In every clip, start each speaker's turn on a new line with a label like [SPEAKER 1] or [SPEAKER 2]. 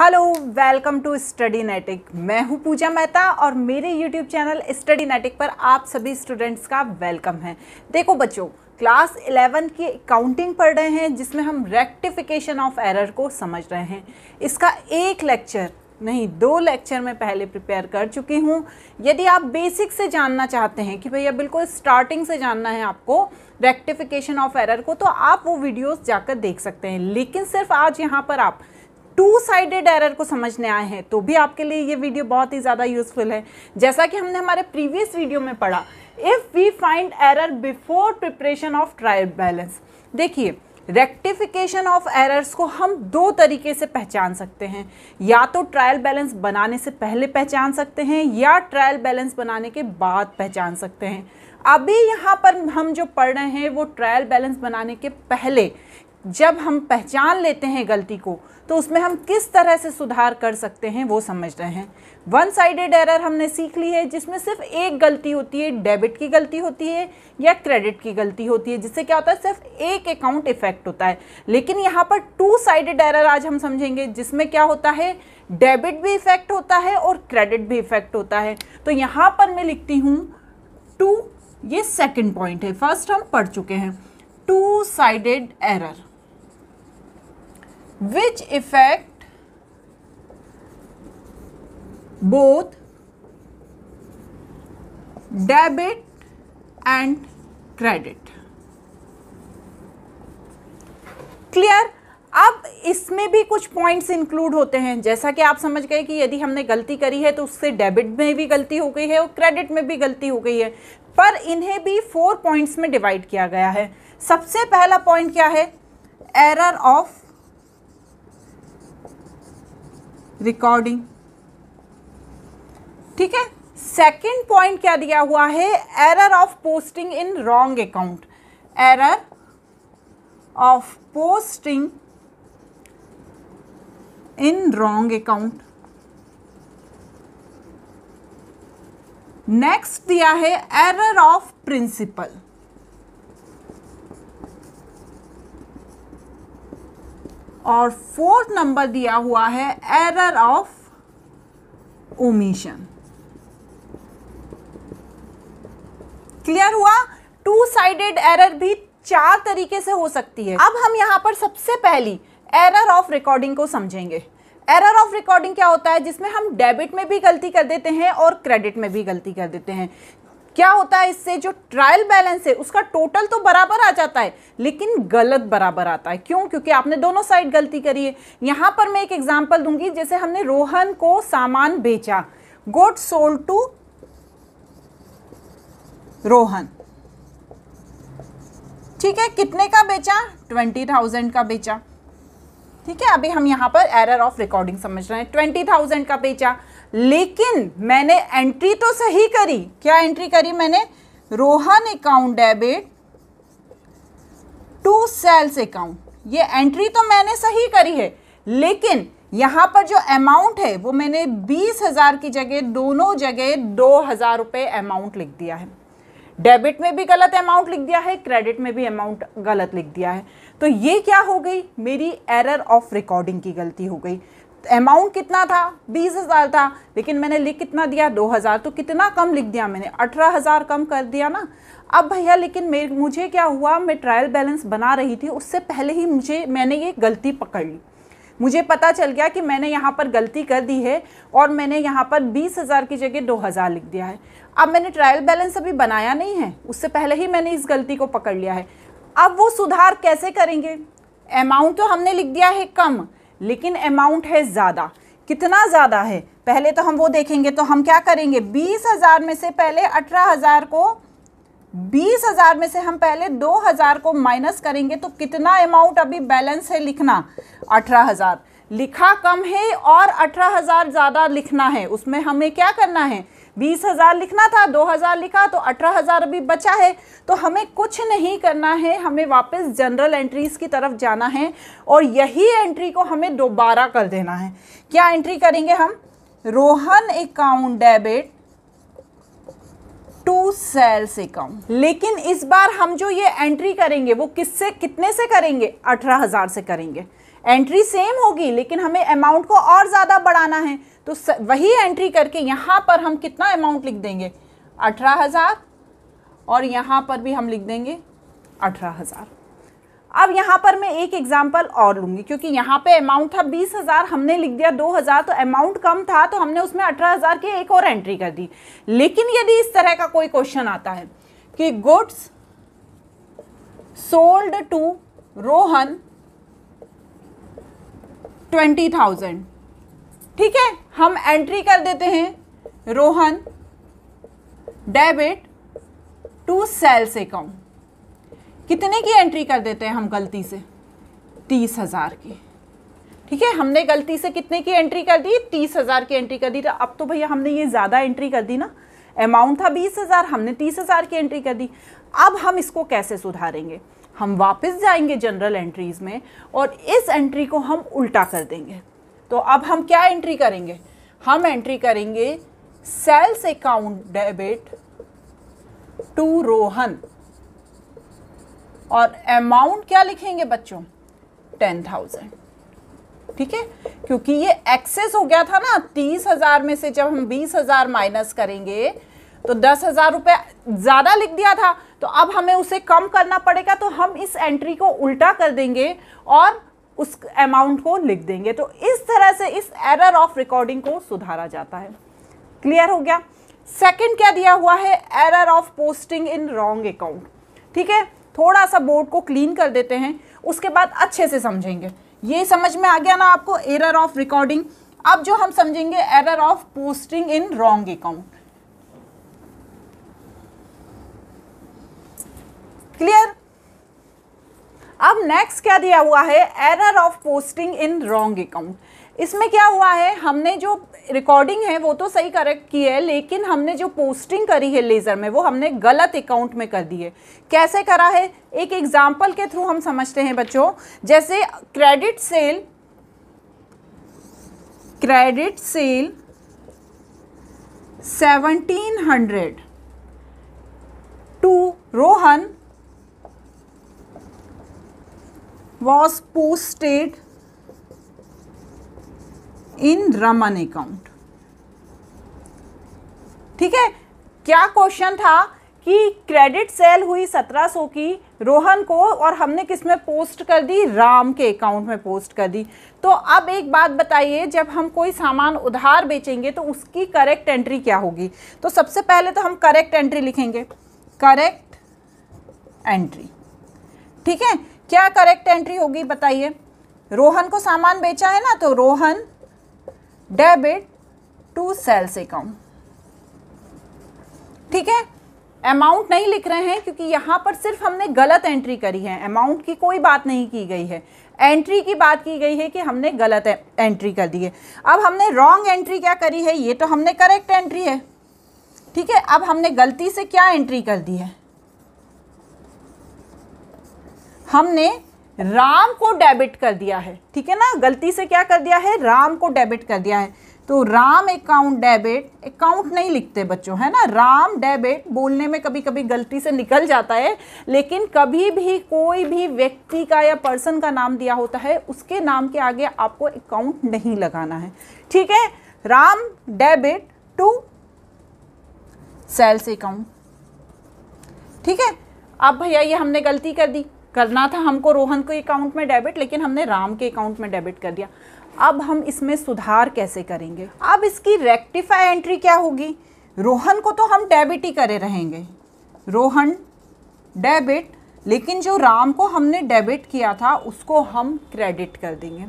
[SPEAKER 1] Hello welcome to Studynetic मैं हूं पूजा मेहता और मेरे यूट्यूब चैनल स्टडी नेटिक पर आप सभी स्टूडेंट्स का वेलकम है देखो बच्चों क्लास 11 की काउंटिंग पढ़ रहे हैं जिसमें हम रेक्टिफिकेशन ऑफ एरर को समझ रहे हैं इसका एक लेक्चर नहीं दो लेक्चर में पहले प्रिपेयर कर चुकी हूँ यदि आप बेसिक से जानना चाहते हैं कि भैया बिल्कुल स्टार्टिंग से जानना है आपको रेक्टिफिकेशन ऑफ एरर को तो आप वो वीडियोस जाकर देख सकते हैं लेकिन सिर्फ आज यहाँ पर आप टू साइडेड एरर को समझने आए हैं तो भी आपके लिए ये वीडियो बहुत ही ज़्यादा यूजफुल है जैसा कि हमने हमारे प्रीवियस वीडियो में पढ़ा if we find error before preparation of trial balance देखिए रेक्टिफिकेशन ऑफ एरर्स को हम दो तरीके से पहचान सकते हैं या तो ट्रायल बैलेंस बनाने से पहले पहचान सकते हैं या ट्रायल बैलेंस बनाने के बाद पहचान सकते हैं अभी यहाँ पर हम जो पढ़ रहे हैं वो ट्रायल बैलेंस बनाने के पहले जब हम पहचान लेते हैं गलती को तो उसमें हम किस तरह से सुधार कर सकते हैं वो समझ रहे हैं वन साइडेड एरर हमने सीख ली है जिसमें सिर्फ एक गलती होती है डेबिट की गलती होती है या क्रेडिट की गलती होती है जिससे क्या होता है सिर्फ एक अकाउंट इफेक्ट होता है लेकिन यहाँ पर टू साइडेड एरर आज हम समझेंगे जिसमें क्या होता है डेबिट भी इफेक्ट होता है और क्रेडिट भी इफेक्ट होता है तो यहाँ पर मैं लिखती हूँ टू ये सेकेंड पॉइंट है फर्स्ट हम पढ़ चुके हैं two sided error which effect both debit and credit clear अब इसमें भी कुछ पॉइंट्स इंक्लूड होते हैं जैसा कि आप समझ गए कि यदि हमने गलती करी है तो उससे डेबिट में भी गलती हो गई है और क्रेडिट में भी गलती हो गई है पर इन्हें भी फोर पॉइंट्स में डिवाइड किया गया है सबसे पहला पॉइंट क्या है एरर ऑफ रिकॉर्डिंग ठीक है सेकंड पॉइंट क्या दिया हुआ है error of posting in wrong account error of posting in wrong account next दिया है एरर ऑफ प्रिंसिपल और फोर्थ नंबर दिया हुआ है एरर ऑफ ओमिशन क्लियर हुआ टू साइडेड एरर भी चार तरीके से हो सकती है अब हम यहां पर सबसे पहली एरर ऑफ रिकॉर्डिंग को समझेंगे एरर ऑफ रिकॉर्डिंग क्या होता है जिसमें हम डेबिट में भी गलती कर देते हैं और क्रेडिट में भी गलती कर देते हैं क्या होता है इससे जो ट्रायल बैलेंस है उसका टोटल तो बराबर आ जाता है लेकिन गलत बराबर आता है क्यों क्योंकि आपने दोनों साइड गलती करी है यहाँ पर मैं एक एग्जाम्पल दूंगी जैसे हमने रोहन को सामान बेचा गुड सोल्ड टू रोहन ठीक है कितने का बेचा ट्वेंटी थाउजेंड का बेचा ठीक है अभी हम यहां पर एरर ऑफ रिकॉर्डिंग समझ रहे हैं ट्वेंटी थाउजेंड का बेचा लेकिन मैंने एंट्री तो सही करी क्या एंट्री करी मैंने Rohan account debit to sales account ये एंट्री तो मैंने सही करी है लेकिन यहाँ पर जो अमाउंट है वो मैंने बीस हज़ार की जगह दोनों जगह दो हज़ार रुपये अमाउंट लिख दिया है डेबिट में भी गलत अमाउंट लिख दिया है क्रेडिट में भी अमाउंट गलत लिख दिया है तो ये क्या हो गई मेरी एरर ऑफ रिकॉर्डिंग की गलती हो गई अमाउंट कितना था बीस हज़ार था लेकिन मैंने लिख कितना दिया दो हज़ार तो कितना कम लिख दिया मैंने अठारह हज़ार कम कर दिया ना अब भैया लेकिन मेरे मुझे क्या हुआ मैं ट्रायल बैलेंस बना रही थी उससे पहले ही मुझे मैंने ये गलती पकड़ ली मुझे पता चल गया कि मैंने यहाँ पर गलती कर दी है और मैंने यहाँ पर बीस हज़ार की जगह दो हज़ार लिख दिया है अब मैंने ट्रायल बैलेंस अभी बनाया नहीं है उससे पहले ही मैंने इस गलती को पकड़ लिया है अब वो सुधार कैसे करेंगे अमाउंट तो हमने लिख दिया है कम लेकिन अमाउंट है ज़्यादा कितना ज़्यादा है पहले तो हम वो देखेंगे तो हम क्या करेंगे बीस हज़ार में से पहले अठारह हज़ार को बीस हज़ार में से हम पहले दो हज़ार को माइनस करेंगे तो कितना अमाउंट अभी बैलेंस है लिखना अठारह हज़ार लिखा कम है और अठारह हजार ज़्यादा लिखना है उसमें हमें क्या करना है बीस हजार लिखना था दो हजार लिखा तो अठारह हजार अभी बचा है तो हमें कुछ नहीं करना है हमें वापस जनरल एंट्रीज की तरफ जाना है और यही एंट्री को हमें दोबारा कर देना है क्या एंट्री करेंगे हम Rohan account debit to sales account लेकिन इस बार हम जो ये एंट्री करेंगे वो किससे कितने से करेंगे अठारह हजार से करेंगे एंट्री सेम होगी लेकिन हमें अमाउंट को और ज़्यादा बढ़ाना है तो वही एंट्री करके यहाँ पर हम कितना अमाउंट लिख देंगे अठारह हज़ार और यहाँ पर भी हम लिख देंगे अठारह हज़ार अब यहाँ पर मैं एक एग्जाम्पल और लूँगी क्योंकि यहाँ पे अमाउंट था बीस हज़ार हमने लिख दिया दो हज़ार तो अमाउंट कम था तो हमने उसमें अठारह हज़ार की एक और एंट्री कर दी लेकिन यदि इस तरह का कोई क्वेश्चन आता है कि goods sold to Rohan twenty thousand ठीक है हम एंट्री कर देते हैं Rohan debit to sales account कितने की एंट्री कर देते हैं हम गलती से तीस हज़ार की ठीक है हमने गलती से कितने की एंट्री कर दी तीस हज़ार की एंट्री कर दी तो अब तो भैया हमने ये ज़्यादा एंट्री कर दी ना अमाउंट था बीस हज़ार हमने तीस हज़ार की एंट्री कर दी अब हम इसको कैसे सुधारेंगे हम वापस जाएंगे जनरल एंट्रीज़ में और इस एंट्री को हम उल्टा कर देंगे तो अब हम क्या एंट्री करेंगे हम एंट्री करेंगे sales account debit to Rohan और अमाउंट क्या लिखेंगे बच्चों टेन थाउजेंड ठीक है क्योंकि ये एक्सेस हो गया था ना तीस हजार में से जब हम बीस हजार माइनस करेंगे तो दस हज़ार रुपए ज़्यादा लिख दिया था तो अब हमें उसे कम करना पड़ेगा तो हम इस एंट्री को उल्टा कर देंगे और उस अमाउंट को लिख देंगे तो इस तरह से इस एरर ऑफ रिकॉर्डिंग को सुधारा जाता है क्लियर हो गया सेकंड क्या दिया हुआ है error of posting in wrong account ठीक है थोड़ा सा बोर्ड को क्लीन कर देते हैं उसके बाद अच्छे से समझेंगे ये समझ में आ गया ना आपको एरर ऑफ रिकॉर्डिंग अब जो हम समझेंगे error of posting in wrong account clear अब नेक्स्ट क्या दिया हुआ है error of posting in wrong account इसमें क्या हुआ है हमने जो रिकॉर्डिंग है वो तो सही करेक्ट की है लेकिन हमने जो पोस्टिंग करी है लेज़र में वो हमने गलत अकाउंट में कर दी है कैसे करा है एक एग्जाम्पल के थ्रू हम समझते हैं बच्चों जैसे credit sale credit sale seventeen hundred to Rohan was posted in Raman account. ठीक है क्या क्वेश्चन था कि क्रेडिट सेल हुई 1700 की रोहन को और हमने किस में पोस्ट कर दी राम के अकाउंट में पोस्ट कर दी तो अब एक बात बताइए जब हम कोई सामान उधार बेचेंगे तो उसकी करेक्ट एंट्री क्या होगी तो सबसे पहले तो हम करेक्ट एंट्री लिखेंगे करेक्ट एंट्री ठीक है क्या करेक्ट एंट्री होगी बताइए रोहन को सामान बेचा है ना तो Rohan debit to sales account ठीक है अमाउंट नहीं लिख रहे हैं क्योंकि यहाँ पर सिर्फ हमने गलत एंट्री करी है अमाउंट की कोई बात नहीं की गई है एंट्री की बात की गई है कि हमने गलत एंट्री कर दी है अब हमने रॉन्ग एंट्री क्या करी है ये तो हमने करेक्ट एंट्री है ठीक है अब हमने गलती से क्या एंट्री कर दी है हमने राम को डेबिट कर दिया है ठीक है ना गलती से क्या कर दिया है राम को डेबिट कर दिया है तो राम अकाउंट डेबिट अकाउंट नहीं लिखते बच्चों है ना राम डेबिट बोलने में कभी कभी गलती से निकल जाता है लेकिन कभी भी कोई भी व्यक्ति का या पर्सन का नाम दिया होता है उसके नाम के आगे आपको अकाउंट नहीं लगाना है ठीक है Ram debit to sales account ठीक है अब भैया ये हमने गलती कर दी करना था हमको रोहन के अकाउंट में डेबिट लेकिन हमने राम के अकाउंट में डेबिट कर दिया अब हम इसमें सुधार कैसे करेंगे अब इसकी रेक्टिफाई एंट्री क्या होगी रोहन को तो हम डेबिट ही करे रहेंगे रोहन डेबिट लेकिन जो राम को हमने डेबिट किया था उसको हम क्रेडिट कर देंगे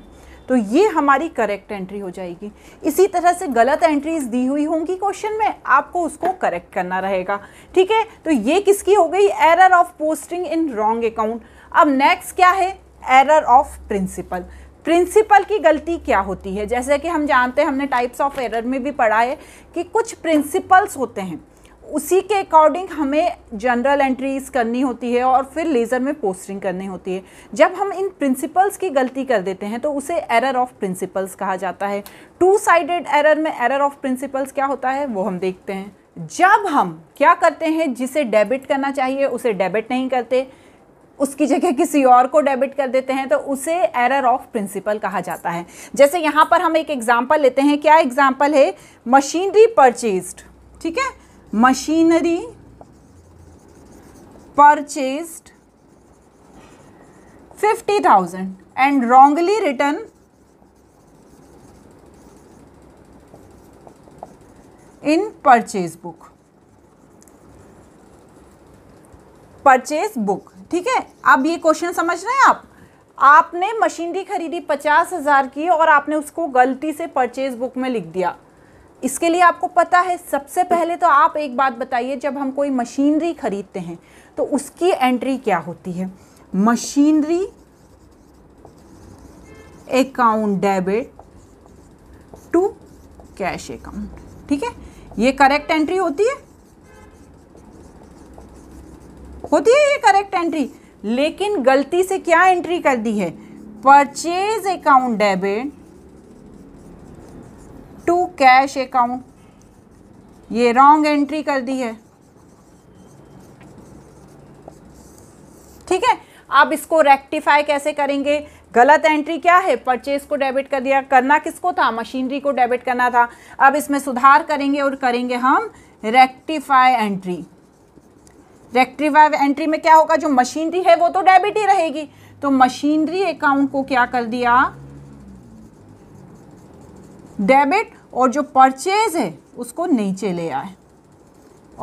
[SPEAKER 1] तो ये हमारी करेक्ट एंट्री हो जाएगी इसी तरह से गलत एंट्रीज दी हुई होंगी क्वेश्चन में आपको उसको करेक्ट करना रहेगा ठीक है तो ये किसकी हो गई error of posting in wrong account अब नेक्स्ट क्या है एरर ऑफ प्रिंसिपल प्रिंसिपल की गलती क्या होती है जैसे कि हम जानते हैं हमने टाइप्स ऑफ एरर में भी पढ़ा है कि कुछ प्रिंसिपल्स होते हैं उसी के अकॉर्डिंग हमें जनरल एंट्रीज करनी होती है और फिर लेज़र में पोस्टिंग करनी होती है जब हम इन प्रिंसिपल्स की गलती कर देते हैं तो उसे एरर ऑफ प्रिंसिपल्स कहा जाता है टू साइडेड एरर में एरर ऑफ प्रिंसिपल्स क्या होता है वो हम देखते हैं जब हम क्या करते हैं जिसे डेबिट करना चाहिए उसे डेबिट नहीं करते उसकी जगह किसी और को डेबिट कर देते हैं तो उसे एरर ऑफ प्रिंसिपल कहा जाता है जैसे यहाँ पर हम एक एग्जाम्पल लेते हैं क्या एग्जाम्पल है मशीनरी परचेज्ड ठीक है machinery purchased 50,000 and wrongly written in purchase book purchase book ठीक है अब ये क्वेश्चन समझ रहे हैं आप आपने मशीनरी खरीदी पचास हजार की और आपने उसको गलती से परचेज बुक में लिख दिया इसके लिए आपको पता है सबसे पहले तो आप एक बात बताइए जब हम कोई मशीनरी खरीदते हैं तो उसकी एंट्री क्या होती है machinery account debit to cash account ठीक है ये करेक्ट एंट्री होती है होती है ये करेक्ट एंट्री लेकिन गलती से क्या एंट्री कर दी है purchase account debit cash account ये रॉन्ग एंट्री कर दी है ठीक है अब इसको रेक्टिफाई कैसे करेंगे गलत एंट्री क्या है परचेज को डेबिट कर दिया करना किसको था मशीनरी को डेबिट करना था अब इसमें सुधार करेंगे और करेंगे हम रेक्टिफाई एंट्री रेक्टिफाई एंट्री में क्या होगा जो मशीनरी है वो तो डेबिट ही रहेगी तो मशीनरी अकाउंट को क्या कर दिया डेबिट और जो परचेज है उसको नीचे ले आए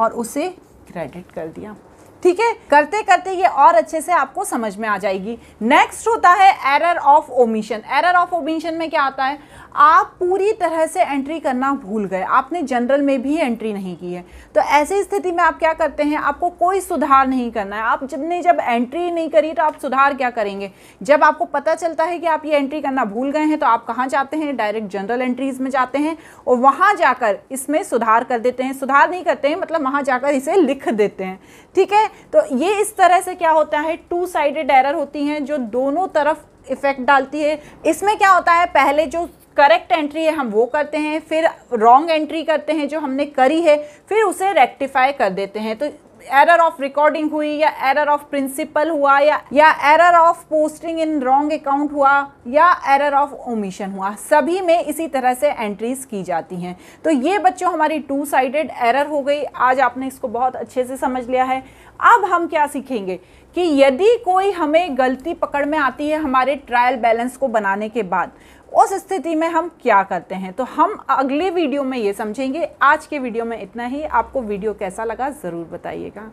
[SPEAKER 1] और उसे क्रेडिट कर दिया ठीक है करते करते ये और अच्छे से आपको समझ में आ जाएगी नेक्स्ट होता है error of omission error of omission में क्या आता है आप पूरी तरह से एंट्री करना भूल गए आपने जनरल में भी एंट्री नहीं की है तो ऐसी स्थिति में आप क्या करते हैं आपको कोई सुधार नहीं करना है आप जब ने जब एंट्री नहीं करी तो आप सुधार क्या करेंगे जब आपको पता चलता है कि आप ये एंट्री करना भूल गए हैं तो आप कहाँ जाते हैं डायरेक्ट जनरल एंट्रीज में जाते हैं और वहाँ जाकर इसमें सुधार कर देते हैं सुधार नहीं करते हैं मतलब वहाँ जाकर इसे लिख देते हैं ठीक है तो ये इस तरह से क्या होता है टू साइडेड एरर होती हैं जो दोनों तरफ इफेक्ट डालती है इसमें क्या होता है पहले जो करेक्ट एंट्री है हम वो करते हैं फिर रॉन्ग एंट्री करते हैं जो हमने करी है फिर उसे रेक्टिफाई कर देते हैं तो एरर ऑफ रिकॉर्डिंग हुई या एरर ऑफ प्रिंसिपल हुआ या या error of posting in wrong account हुआ या एरर ऑफ ओमिशन हुआ सभी में इसी तरह से एंट्रीज की जाती हैं तो ये बच्चों हमारी टू साइडेड एरर हो गई आज आपने इसको बहुत अच्छे से समझ लिया है अब हम क्या सीखेंगे कि यदि कोई हमें गलती पकड़ में आती है हमारे ट्रायल बैलेंस को बनाने के बाद उस स्थिति में हम क्या करते हैं तो हम अगले वीडियो में ये समझेंगे आज के वीडियो में इतना ही आपको वीडियो कैसा लगा ज़रूर बताइएगा